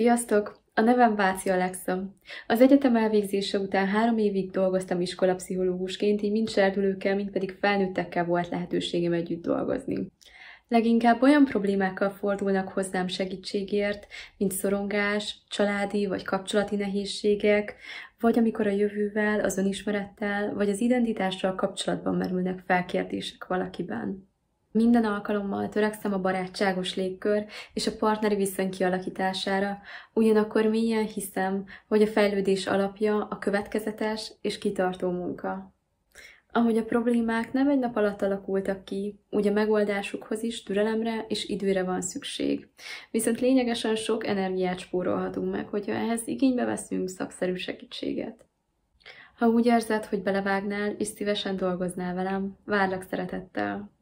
Sziasztok! A nevem Váci Alexa. Az egyetem elvégzése után három évig dolgoztam iskolapszichológusként, így mind serdülőkkel, mind pedig felnőttekkel volt lehetőségem együtt dolgozni. Leginkább olyan problémákkal fordulnak hozzám segítségért, mint szorongás, családi vagy kapcsolati nehézségek, vagy amikor a jövővel, az önismerettel, vagy az identitással kapcsolatban merülnek felkérdések valakiben. Minden alkalommal törekszem a barátságos légkör és a partneri viszony kialakítására, ugyanakkor mélyen hiszem, hogy a fejlődés alapja a következetes és kitartó munka. Ahogy a problémák nem egy nap alatt alakultak ki, úgy a megoldásukhoz is türelemre és időre van szükség. Viszont lényegesen sok energiát spórolhatunk meg, hogyha ehhez igénybe veszünk szakszerű segítséget. Ha úgy érzed, hogy belevágnál és szívesen dolgoznál velem, várlak szeretettel!